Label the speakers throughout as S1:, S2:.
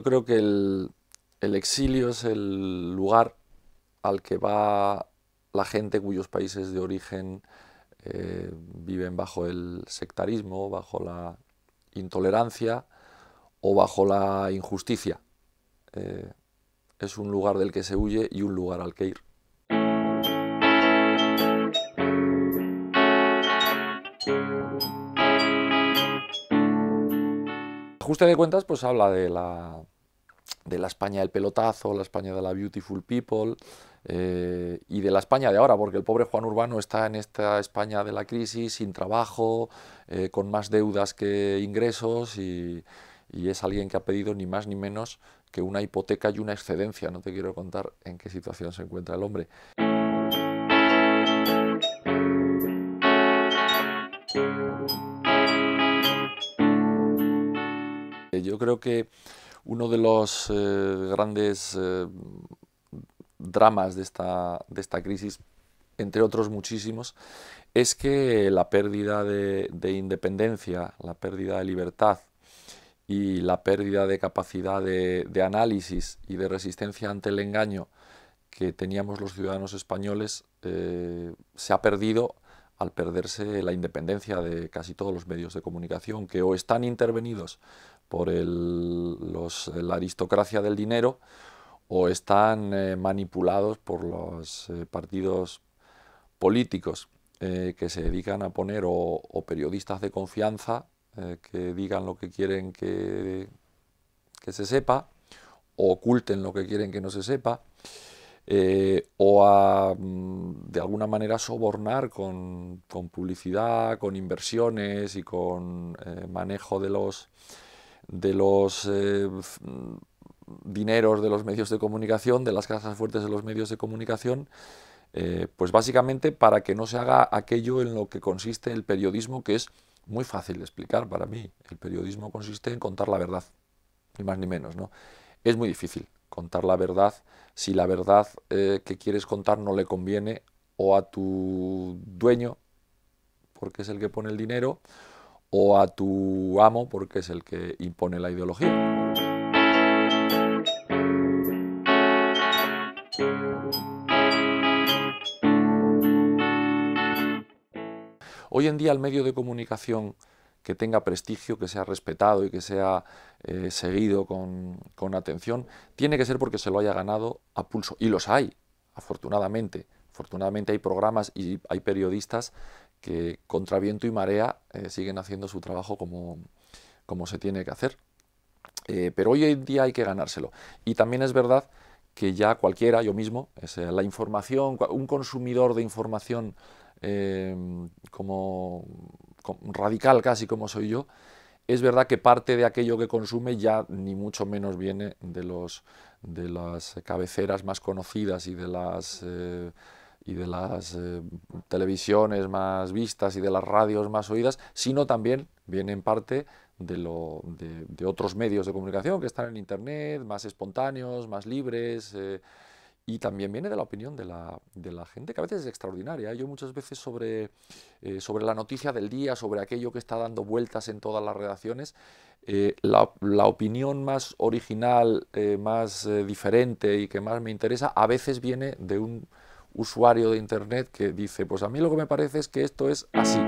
S1: yo creo que el, exilio es el lugar al que va la gente cuyos países de origen eh, viven bajo el sectarismo, bajo la intolerancia o bajo la injusticia. Eh, es un lugar del que se huye y un lugar al que ir. Ajuste de cuentas pues habla de la de la España del pelotazo, la España de la beautiful people eh, y de la España de ahora, porque el pobre Juan Urbano está en esta España de la crisis, sin trabajo, eh, con más deudas que ingresos y, y, es alguien que ha pedido ni más ni menos que una hipoteca y una excedencia. No te quiero contar en qué situación se encuentra el hombre. Eh, yo creo que uno de los eh, grandes eh, dramas de esta, de esta crisis, entre otros muchísimos, es que la pérdida de, independencia, la pérdida de libertad y la pérdida de capacidad de, análisis y de resistencia ante el engaño que teníamos los ciudadanos españoles eh, se ha perdido al perderse la independencia de casi todos los medios de comunicación, que o están intervenidos por el, la aristocracia del dinero o están eh, manipulados por los eh, partidos políticos eh, que se dedican a poner o, periodistas de confianza que digan lo que quieren que, que, se sepa o oculten lo que quieren que no se sepa o a mm, de alguna manera sobornar con publicidad, con inversiones y con manejo de los de los eh, dineros de los medios de comunicación, de las casas fuertes de los medios de comunicación, eh, pues básicamente para que no se haga aquello en lo que consiste el periodismo, que es muy fácil de explicar para mí. El periodismo consiste en contar la verdad, ni más ni menos, ¿no? Es muy difícil contar la verdad si la verdad eh, que quieres contar no le conviene o a tu dueño, porque es el que pone el dinero, o a tu amo porque es el que impone la ideología. Hoy en día el medio de comunicación que tenga prestigio, que sea respetado y que sea eh, seguido con, con, atención, tiene que ser porque se lo haya ganado a pulso. Y los hay, afortunadamente. Afortunadamente hay programas y hay periodistas que contra viento y marea eh, siguen haciendo su trabajo como, se tiene que hacer. Eh, pero hoy en día hay que ganárselo. Y también es verdad que ya cualquiera, yo mismo, la información, un consumidor de información eh, radical casi como soy yo, es verdad que parte de aquello que consume ya ni mucho menos viene de, los, de las cabeceras más conocidas y de las y de las eh, televisiones más vistas y de las radios más oídas, sino también viene en parte de, lo, de, otros medios de comunicación que están en Internet, más espontáneos, más libres. Eh, y también viene de la opinión de la, de la, gente, que a veces es extraordinaria. Yo muchas veces sobre, eh, sobre la noticia del día, sobre aquello que está dando vueltas en todas las redacciones, la, la, opinión más original, más diferente y que más me interesa, a veces viene de un, usuario de Internet que dice, pues a mí lo que me parece es que esto es así.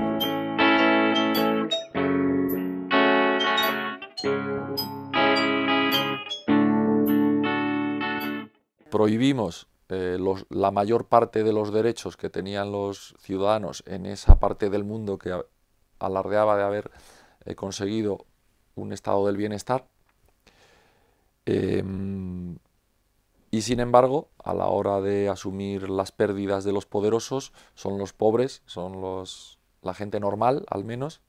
S1: Prohibimos eh, la mayor parte de los derechos que tenían los ciudadanos en esa parte del mundo que alardeaba de haber eh, conseguido un estado del bienestar. Em, y sin embargo, a la hora de asumir las pérdidas de los poderosos, son los pobres, son los, la gente normal al menos,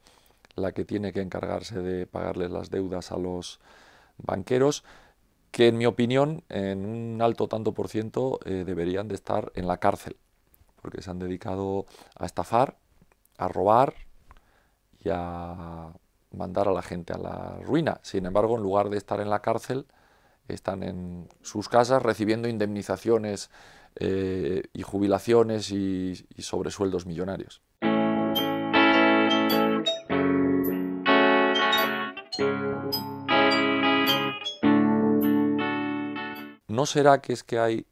S1: la que tiene que encargarse de pagarles las deudas a los banqueros, que en mi opinión, en un alto tanto por ciento, eh, deberían de estar en la cárcel, porque se han dedicado a estafar, a robar y a mandar a la gente a la ruina. Sin embargo, en lugar de estar en la cárcel, están en sus casas recibiendo indemnizaciones eh, y jubilaciones y, sobresueldos millonarios. ¿No será que es que hay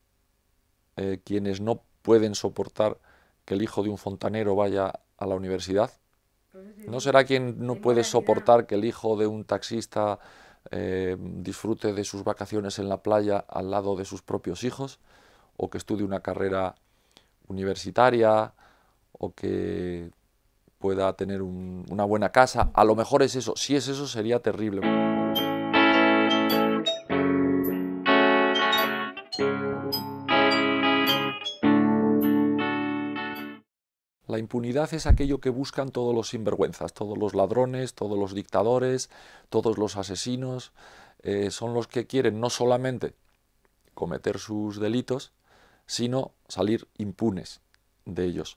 S1: eh, quienes no pueden soportar que el hijo de un fontanero vaya a la universidad? Pues ¿No será quien no puede soportar que el hijo de un taxista eh, disfrute de sus vacaciones en la playa al lado de sus propios hijos, o que estudie una carrera universitaria, o que pueda tener una buena casa. A lo mejor es eso. Si es eso, sería terrible. La impunidad es aquello que buscan todos los sinvergüenzas, todos los ladrones, todos los dictadores, todos los asesinos. Eh, son los que quieren no solamente cometer sus delitos, sino salir impunes de ellos.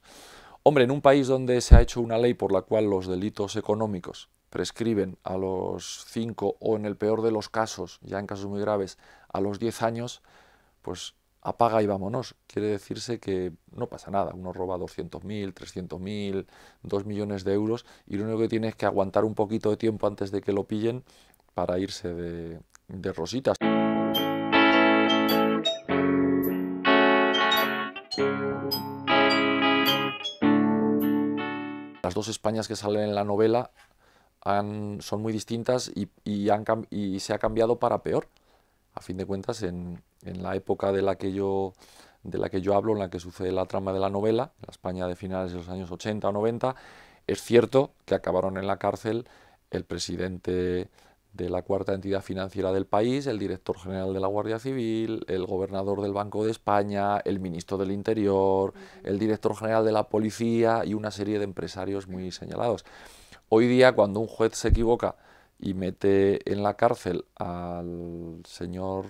S1: Hombre, en un país donde se ha hecho una ley por la cual los delitos económicos prescriben a los 5 o en el peor de los casos, ya en casos muy graves, a los 10 años, pues apaga y vámonos. Quiere decirse que no pasa nada, uno roba 200.000, 300.000, 2 millones de euros y lo único que tiene es que aguantar un poquito de tiempo antes de que lo pillen para irse de, rositas. Las dos Españas que salen en la novela son muy distintas y se ha cambiado para peor a fin de cuentas, en, la época de la, que yo, de la que yo hablo, en la que sucede la trama de la novela, la España de finales de los años 80 o 90, es cierto que acabaron en la cárcel el presidente de la cuarta entidad financiera del país, el director general de la Guardia Civil, el gobernador del Banco de España, el ministro del Interior, el director general de la Policía y una serie de empresarios muy señalados. Hoy día, cuando un juez se equivoca y mete en la cárcel al señor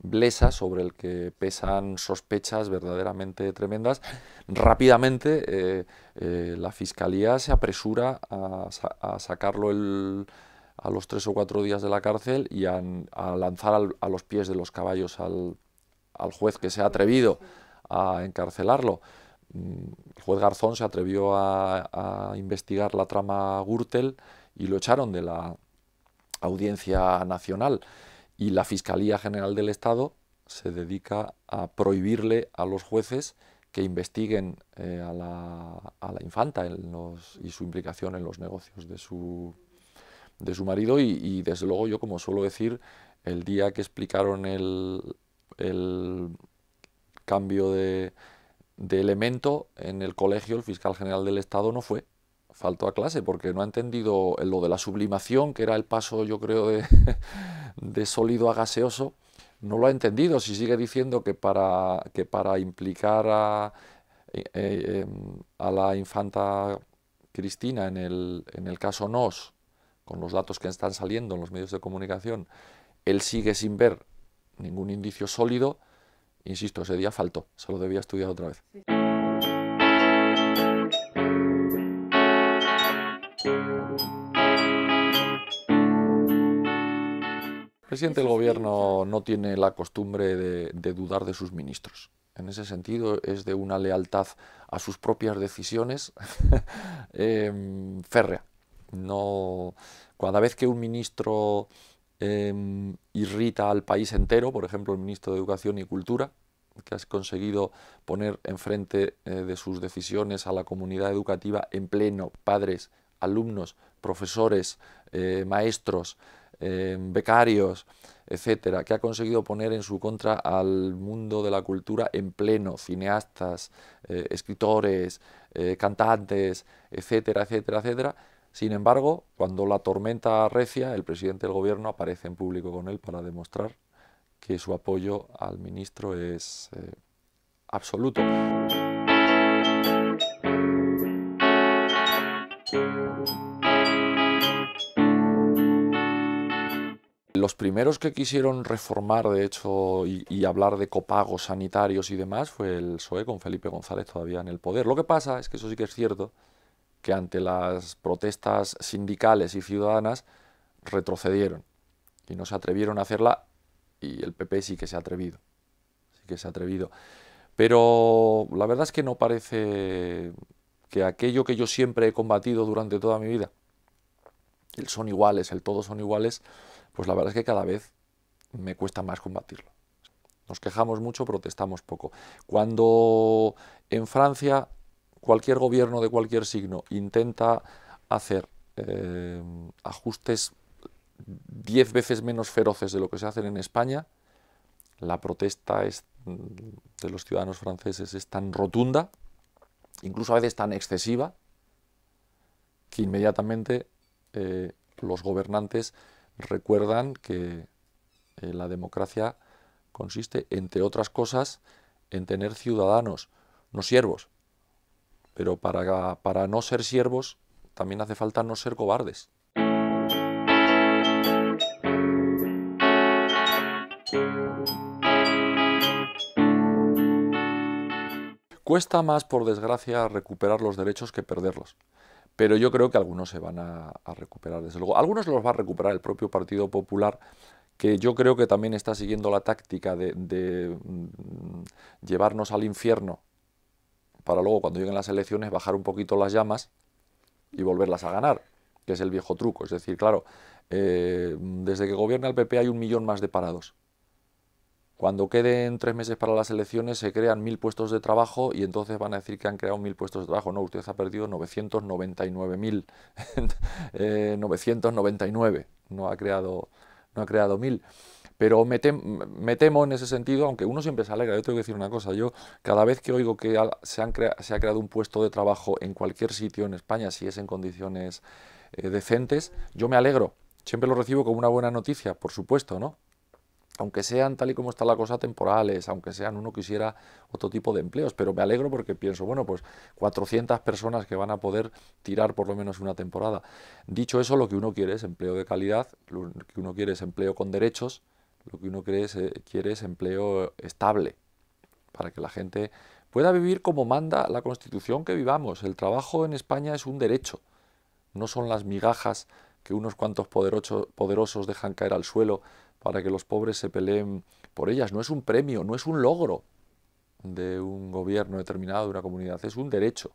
S1: Blesa, sobre el que pesan sospechas verdaderamente tremendas, rápidamente eh, eh, la fiscalía se apresura a, sacarlo a los tres o cuatro días de la cárcel y a, lanzar a los pies de los caballos al, al juez que se ha atrevido a encarcelarlo. Mm, el juez Garzón se atrevió a, a investigar la trama Gürtel y lo echaron de la, Audiencia Nacional y la Fiscalía General del Estado se dedica a prohibirle a los jueces que investiguen eh, a, la, a, la, infanta y su implicación en los negocios de su, de su marido y, y, desde luego yo como suelo decir, el día que explicaron el, el cambio de, de elemento en el colegio, el fiscal general del Estado no fue, faltó a clase porque no ha entendido lo de la sublimación, que era el paso, yo creo, de, sólido a gaseoso, no lo ha entendido. Si sigue diciendo que para, que para implicar eh, eh, em, a, la infanta Cristina en el, en el caso NOS, con los datos que están saliendo en los medios de comunicación, él sigue sin ver ningún indicio sólido, insisto, ese día faltó, se lo debía estudiar otra vez. presidente del gobierno no tiene la costumbre de, dudar de sus ministros en ese sentido es de una lealtad a sus propias decisiones em, férrea. No, cada vez que un ministro em, irrita al país entero, por ejemplo el ministro de Educación y Cultura, que has conseguido poner enfrente eh, de sus decisiones a la comunidad educativa en pleno, padres, alumnos, profesores, eh, maestros, Em, becarios, etcétera, que ha conseguido poner en su contra al mundo de la cultura en pleno, cineastas, eh, escritores, eh, cantantes, etcétera, etcétera, etcétera. Sin embargo, cuando la tormenta recia, el presidente del gobierno aparece en público con él para demostrar que su apoyo al ministro es eh, absoluto. Los primeros que quisieron reformar, de hecho, y, hablar de copagos sanitarios y demás, fue el PSOE con Felipe González todavía en el poder. Lo que pasa es que eso sí que es cierto, que ante las protestas sindicales y ciudadanas retrocedieron y no se atrevieron a hacerla y el PP sí que se ha atrevido, sí que se ha atrevido. Pero la verdad es que no parece que aquello que yo siempre he combatido durante toda mi vida, el son iguales, el todos son iguales, pues la verdad es que cada vez me cuesta más combatirlo. Nos quejamos mucho, protestamos poco. Cuando en Francia cualquier gobierno de cualquier signo intenta hacer eh, ajustes diez veces menos feroces de lo que se hacen en España, la protesta mm, de los ciudadanos franceses es tan rotunda, incluso a veces tan excesiva, que inmediatamente eh, los gobernantes recuerdan que eh, la democracia consiste, entre otras cosas, en tener ciudadanos, no siervos. Pero para no ser siervos también hace falta no ser cobardes. Cuesta más, por desgracia, recuperar los derechos que perderlos pero yo creo que algunos se van a, recuperar, desde luego. Algunos los va a recuperar el propio Partido Popular, que yo creo que también está siguiendo la táctica de, mm, llevarnos al infierno para luego, cuando lleguen las elecciones, bajar un poquito las llamas y volverlas a ganar, que es el viejo truco. Es decir, claro, eh, desde que gobierna el PP hay un millón más de parados. Cuando queden tres meses para las elecciones se crean mil puestos de trabajo y entonces van a decir que han creado mil puestos de trabajo. No, usted ha perdido 999.000, eh, 999, no ha creado, no ha creado mil. Pero me, me, temo en ese sentido, aunque uno siempre se alegra, yo tengo que decir una cosa, yo cada vez que oigo que se, han se ha creado un puesto de trabajo en cualquier sitio en España, si es en condiciones eh, decentes, yo me alegro. Siempre lo recibo como una buena noticia, por supuesto, ¿no? aunque sean tal y como está la cosa temporales, aunque sean uno quisiera otro tipo de empleos, pero me alegro porque pienso, bueno, pues 400 personas que van a poder tirar por lo menos una temporada. Dicho eso, lo que uno quiere es empleo de calidad, lo que uno quiere es empleo con derechos, lo que uno quiere es, eh, quiere es empleo estable, para que la gente pueda vivir como manda la Constitución que vivamos. El trabajo en España es un derecho, no son las migajas que unos cuantos poderosos dejan caer al suelo para que los pobres se peleen por ellas. No es un premio, no es un logro de un gobierno determinado, de una comunidad, es un derecho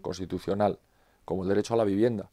S1: constitucional, como el derecho a la vivienda.